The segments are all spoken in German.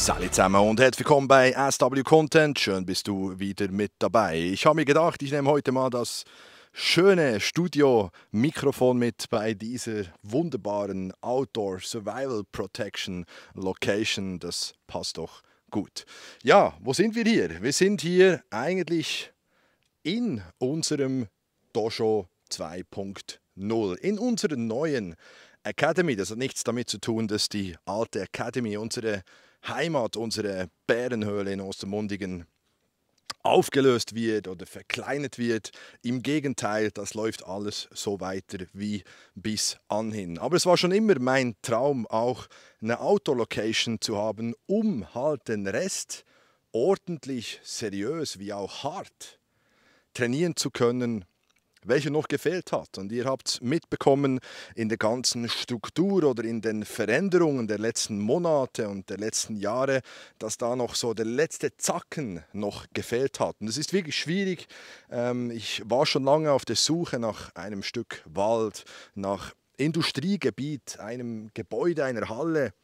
Salut zusammen und herzlich willkommen bei SW Content. Schön bist du wieder mit dabei. Ich habe mir gedacht, ich nehme heute mal das schöne Studio-Mikrofon mit bei dieser wunderbaren Outdoor Survival Protection Location. Das passt doch gut. Ja, wo sind wir hier? Wir sind hier eigentlich in unserem Dojo 2.0, in unserer neuen Academy. Das hat nichts damit zu tun, dass die alte Academy, unsere Heimat, unsere Bärenhöhle in Ostermundigen, aufgelöst wird oder verkleinert wird. Im Gegenteil, das läuft alles so weiter wie bis anhin. Aber es war schon immer mein Traum, auch eine Autolocation zu haben, um halt den Rest ordentlich, seriös wie auch hart trainieren zu können welche noch gefehlt hat. Und ihr habt mitbekommen, in der ganzen Struktur oder in den Veränderungen der letzten Monate und der letzten Jahre, dass da noch so der letzte Zacken noch gefehlt hat. Und es ist wirklich schwierig. Ähm, ich war schon lange auf der Suche nach einem Stück Wald, nach Industriegebiet, einem Gebäude, einer Halle,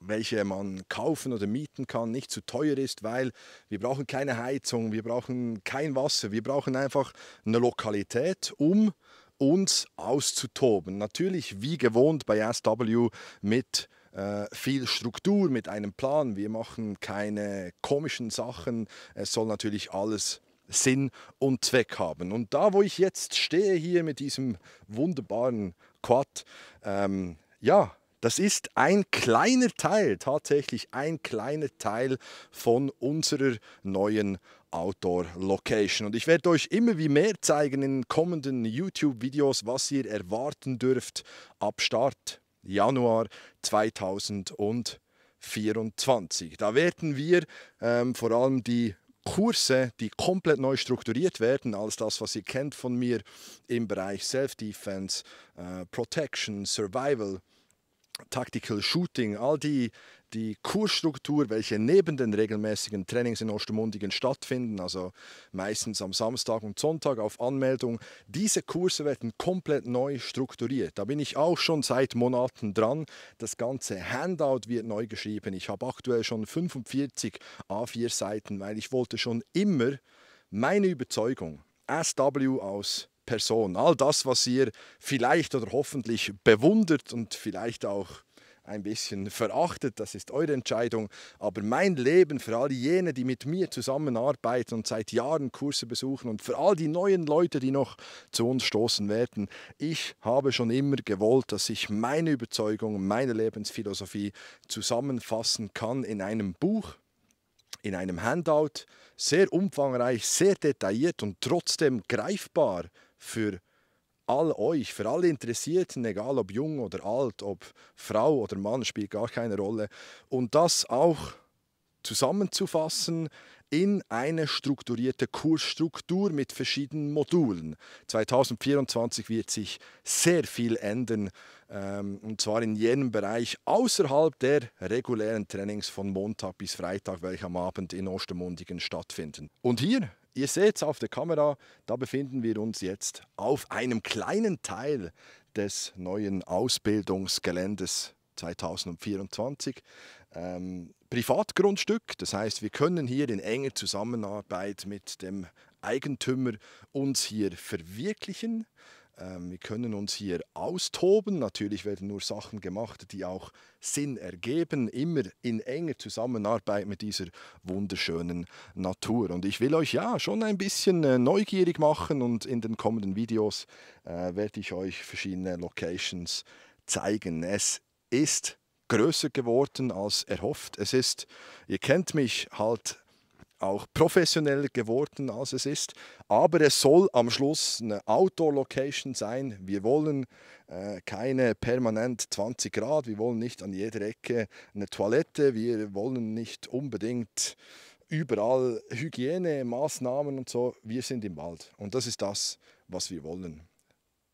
welche man kaufen oder mieten kann, nicht zu teuer ist, weil wir brauchen keine Heizung, wir brauchen kein Wasser, wir brauchen einfach eine Lokalität, um uns auszutoben. Natürlich wie gewohnt bei SW mit äh, viel Struktur, mit einem Plan. Wir machen keine komischen Sachen. Es soll natürlich alles Sinn und Zweck haben. Und da, wo ich jetzt stehe, hier mit diesem wunderbaren Quad, ähm, ja, das ist ein kleiner Teil, tatsächlich ein kleiner Teil von unserer neuen Outdoor-Location. Und ich werde euch immer wie mehr zeigen in kommenden YouTube-Videos, was ihr erwarten dürft ab Start Januar 2024. Da werden wir ähm, vor allem die Kurse, die komplett neu strukturiert werden, als das, was ihr kennt von mir im Bereich Self-Defense, äh, Protection, Survival, Tactical Shooting, all die, die Kursstruktur, welche neben den regelmäßigen Trainings in Ostermundigen stattfinden, also meistens am Samstag und Sonntag auf Anmeldung, diese Kurse werden komplett neu strukturiert. Da bin ich auch schon seit Monaten dran. Das ganze Handout wird neu geschrieben. Ich habe aktuell schon 45 A4 Seiten, weil ich wollte schon immer meine Überzeugung, SW aus Person. All das, was ihr vielleicht oder hoffentlich bewundert und vielleicht auch ein bisschen verachtet, das ist eure Entscheidung, aber mein Leben für all jene, die mit mir zusammenarbeiten und seit Jahren Kurse besuchen und für all die neuen Leute, die noch zu uns stoßen werden, ich habe schon immer gewollt, dass ich meine Überzeugung, meine Lebensphilosophie zusammenfassen kann in einem Buch, in einem Handout, sehr umfangreich, sehr detailliert und trotzdem greifbar für all euch, für alle Interessierten, egal ob jung oder alt, ob Frau oder Mann, spielt gar keine Rolle. Und das auch zusammenzufassen in eine strukturierte Kursstruktur mit verschiedenen Modulen. 2024 wird sich sehr viel ändern, ähm, und zwar in jenem Bereich außerhalb der regulären Trainings von Montag bis Freitag, welche am Abend in Ostermundigen stattfinden. Und hier Ihr seht es auf der Kamera, da befinden wir uns jetzt auf einem kleinen Teil des neuen Ausbildungsgeländes 2024. Ähm, Privatgrundstück, das heißt, wir können hier in enger Zusammenarbeit mit dem Eigentümer uns hier verwirklichen. Ähm, wir können uns hier austoben. Natürlich werden nur Sachen gemacht, die auch Sinn ergeben, immer in enger Zusammenarbeit mit dieser wunderschönen Natur. Und ich will euch ja schon ein bisschen äh, neugierig machen und in den kommenden Videos äh, werde ich euch verschiedene Locations zeigen. Es ist größer geworden als erhofft. Es ist, ihr kennt mich halt auch professioneller geworden, als es ist. Aber es soll am Schluss eine Outdoor-Location sein. Wir wollen äh, keine permanent 20 Grad, wir wollen nicht an jeder Ecke eine Toilette, wir wollen nicht unbedingt überall Hygienemaßnahmen und so. Wir sind im Wald und das ist das, was wir wollen.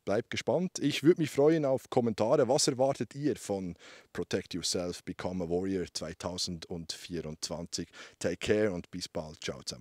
Bleibt gespannt. Ich würde mich freuen auf Kommentare. Was erwartet ihr von Protect Yourself, Become a Warrior 2024? Take care und bis bald. Ciao zusammen.